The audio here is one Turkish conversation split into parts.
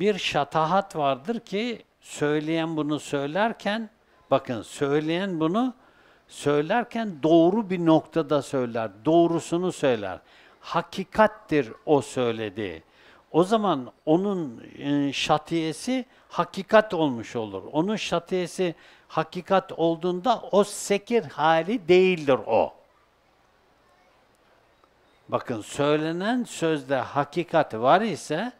bir şatahat vardır ki söyleyen bunu söylerken bakın söyleyen bunu söylerken doğru bir noktada söyler. Doğrusunu söyler. Hakikattir o söylediği. O zaman onun e, şatiyesi hakikat olmuş olur. Onun şatiyesi hakikat olduğunda o sekir hali değildir o. Bakın söylenen sözde hakikat var ise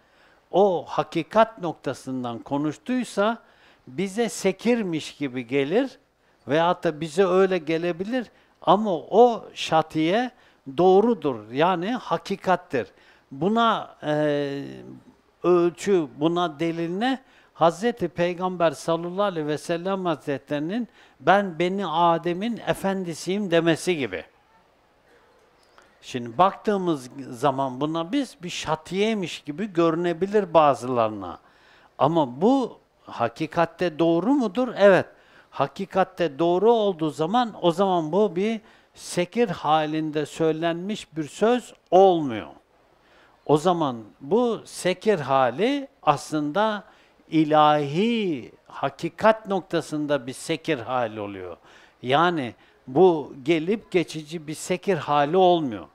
o hakikat noktasından konuştuysa bize sekirmiş gibi gelir veyahut da bize öyle gelebilir ama o şatiye doğrudur yani hakikattir. Buna e, ölçü, buna delil ne? Hazreti Peygamber sallallahu aleyhi ve sellem hazretlerinin ben beni Adem'in efendisiyim demesi gibi. Şimdi baktığımız zaman buna biz bir şatiyemiş gibi görünebilir bazılarına. Ama bu hakikatte doğru mudur? Evet. Hakikatte doğru olduğu zaman o zaman bu bir sekir halinde söylenmiş bir söz olmuyor. O zaman bu sekir hali aslında ilahi hakikat noktasında bir sekir hali oluyor. Yani bu gelip geçici bir sekir hali olmuyor.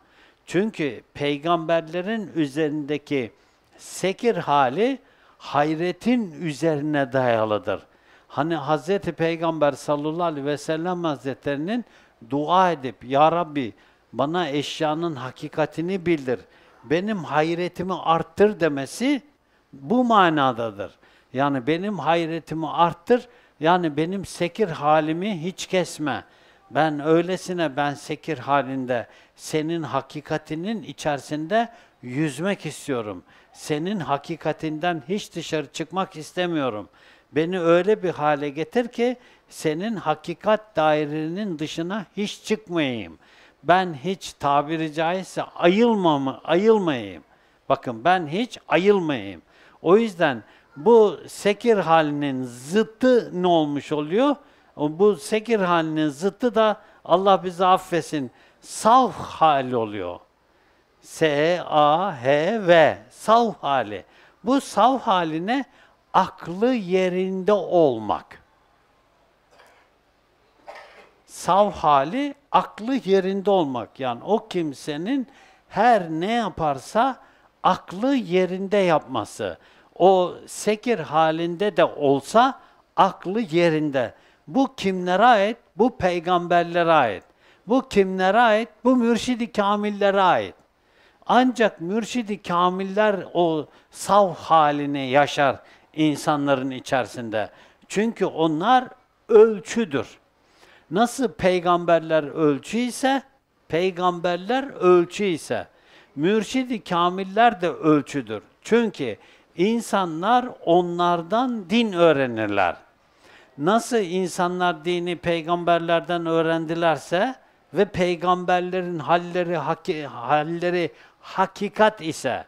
Çünkü peygamberlerin üzerindeki sekir hali hayretin üzerine dayalıdır. Hani Hz. Peygamber sallallahu aleyhi ve sellem hazretlerinin dua edip Ya Rabbi bana eşyanın hakikatini bildir, benim hayretimi arttır demesi bu manadadır. Yani benim hayretimi arttır, yani benim sekir halimi hiç kesme. Ben öylesine ben sekir halinde senin hakikatinin içerisinde yüzmek istiyorum. Senin hakikatinden hiç dışarı çıkmak istemiyorum. Beni öyle bir hale getir ki senin hakikat dairenin dışına hiç çıkmayayım. Ben hiç tabiri caizse ayılmamı, ayılmayayım. Bakın ben hiç ayılmayayım. O yüzden bu sekir halinin zıttı ne olmuş oluyor? Bu sekir halinin zıttı da Allah bizi affetsin Savf hal oluyor. S, A, H, V. Savf hali. Bu savf haline aklı yerinde olmak. Sav hali aklı yerinde olmak. Yani o kimsenin her ne yaparsa aklı yerinde yapması. O sekir halinde de olsa aklı yerinde. Bu kimlere ait? Bu peygamberlere ait. Bu kimlere ait? Bu mürşidi kamillere ait. Ancak mürşidi kamiller o sav halini yaşar insanların içerisinde. Çünkü onlar ölçüdür. Nasıl peygamberler ölçü ise, peygamberler ölçü ise, mürşidi kamiller de ölçüdür. Çünkü insanlar onlardan din öğrenirler. Nasıl insanlar dini peygamberlerden öğrendilerse, ve peygamberlerin halleri, haki, halleri hakikat ise,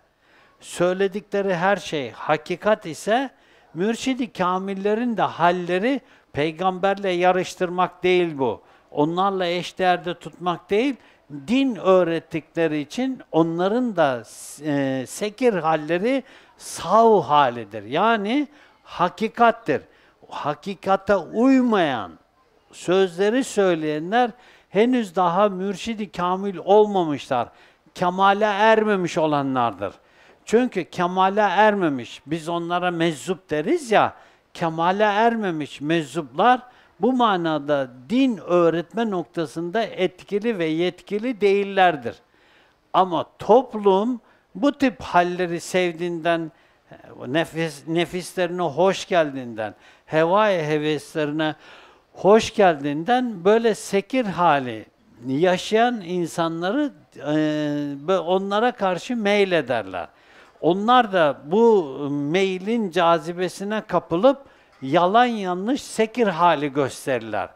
söyledikleri her şey hakikat ise, mürşidi kamillerin de halleri peygamberle yarıştırmak değil bu. Onlarla eşdeğerde tutmak değil, din öğrettikleri için onların da e, sekir halleri sav halidir. Yani hakikattir. Hakikate uymayan sözleri söyleyenler henüz daha mürşidi kamil olmamışlar. Kemale ermemiş olanlardır. Çünkü kemale ermemiş, biz onlara meczup deriz ya, kemale ermemiş mezzuplar bu manada din öğretme noktasında etkili ve yetkili değillerdir. Ama toplum bu tip halleri sevdiğinden, nefis, nefislerine hoş geldiğinden, hevai heveslerine hoş geldiğinden böyle sekir hali yaşayan insanları e, onlara karşı ederler. Onlar da bu meylin cazibesine kapılıp yalan yanlış sekir hali gösterirler.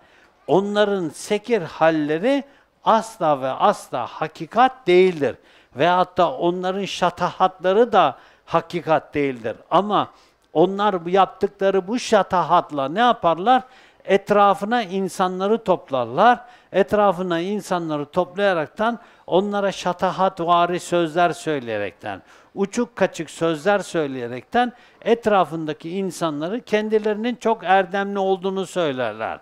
Onların sekir halleri asla ve asla hakikat değildir. Ve da onların şatahatları da hakikat değildir. Ama onlar yaptıkları bu şatahatla ne yaparlar? etrafına insanları toplarlar. Etrafına insanları toplayaraktan onlara şatahatvari sözler söyleyerekten, uçuk kaçık sözler söyleyerekten etrafındaki insanları kendilerinin çok erdemli olduğunu söylerler.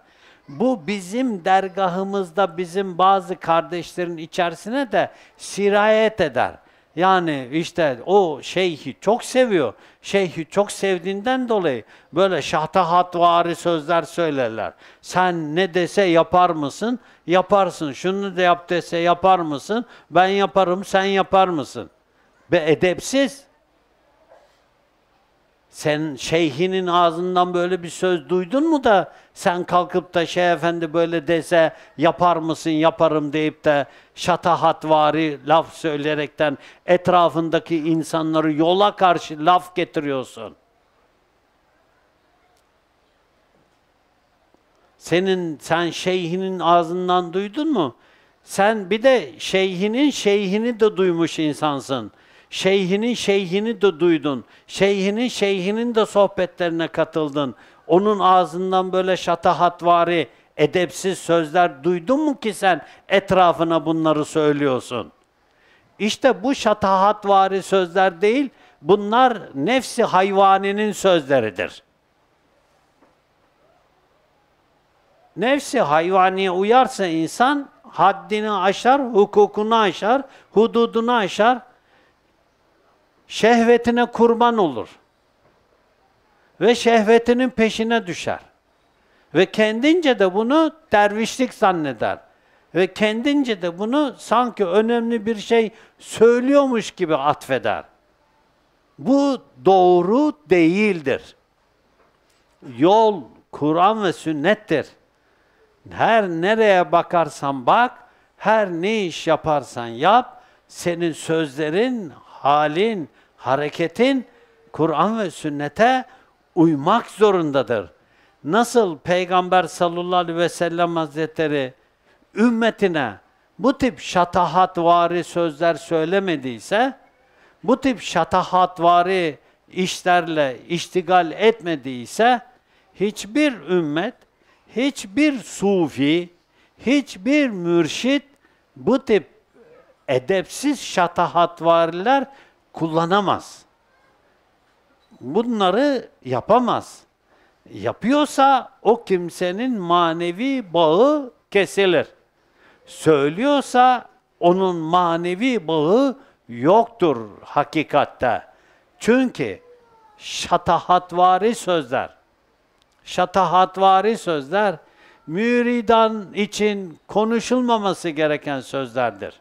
Bu bizim dergahımızda bizim bazı kardeşlerin içerisine de sirayet eder. Yani işte o şeyhi çok seviyor. Şeyhi çok sevdiğinden dolayı böyle şahtahatvari sözler söylerler. Sen ne dese yapar mısın? Yaparsın. Şunu da yap dese yapar mısın? Ben yaparım, sen yapar mısın? Ve edepsiz. Sen şeyhinin ağzından böyle bir söz duydun mu da sen kalkıp da şey efendi böyle dese yapar mısın yaparım deyip de şatahatvari laf söyleyerekten etrafındaki insanları yola karşı laf getiriyorsun. Senin sen şeyhinin ağzından duydun mu? Sen bir de şeyhinin şeyhini de duymuş insansın. Şeyhinin şeyhini de duydun. Şeyhinin şeyhinin de sohbetlerine katıldın. Onun ağzından böyle şatahatvari, edepsiz sözler duydun mu ki sen etrafına bunları söylüyorsun? İşte bu şatahatvari sözler değil, bunlar nefsi hayvaninin sözleridir. Nefsi hayvaniye uyarsa insan haddini aşar, hukukunu aşar, hududunu aşar, şehvetine kurban olur. Ve şehvetinin peşine düşer. Ve kendince de bunu dervişlik zanneder. Ve kendince de bunu sanki önemli bir şey söylüyormuş gibi atfeder. Bu doğru değildir. Yol Kur'an ve sünnettir. Her nereye bakarsan bak, her ne iş yaparsan yap, senin sözlerin halin, hareketin Kur'an ve sünnete uymak zorundadır. Nasıl Peygamber sallallahu aleyhi ve sellem hazretleri ümmetine bu tip şatahatvari sözler söylemediyse, bu tip şatahatvari işlerle iştigal etmediyse, hiçbir ümmet, hiçbir sufi, hiçbir mürşit bu tip edepsiz şatahatvariler kullanamaz. Bunları yapamaz. Yapıyorsa o kimsenin manevi bağı kesilir. Söylüyorsa onun manevi bağı yoktur hakikatte. Çünkü şatahatvari sözler, şatahatvari sözler müridan için konuşulmaması gereken sözlerdir.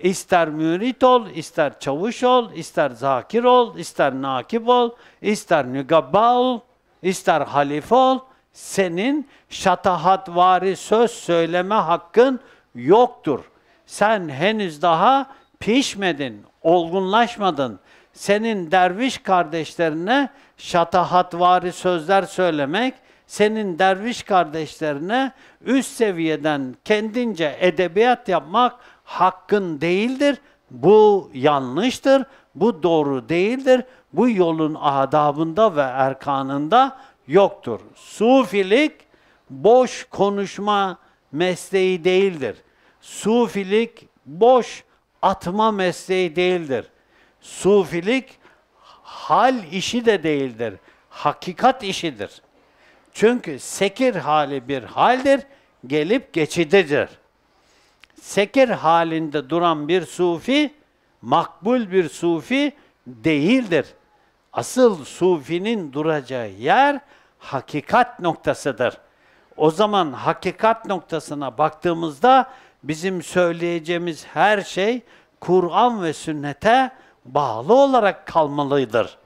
İster mürit ol, ister çavuş ol, ister zakir ol, ister nakib ol, ister nügabba ol, ister halif ol. Senin şatahatvari söz söyleme hakkın yoktur. Sen henüz daha pişmedin, olgunlaşmadın. Senin derviş kardeşlerine şatahatvari sözler söylemek, senin derviş kardeşlerine üst seviyeden kendince edebiyat yapmak hakkın değildir, bu yanlıştır, bu doğru değildir, bu yolun adabında ve erkanında yoktur. Sufilik boş konuşma mesleği değildir. Sufilik boş atma mesleği değildir. Sufilik hal işi de değildir. Hakikat işidir. Çünkü sekir hali bir haldir, gelip geçididir seker halinde duran bir sufi, makbul bir sufi değildir. Asıl sufinin duracağı yer hakikat noktasıdır. O zaman hakikat noktasına baktığımızda bizim söyleyeceğimiz her şey Kur'an ve sünnete bağlı olarak kalmalıdır.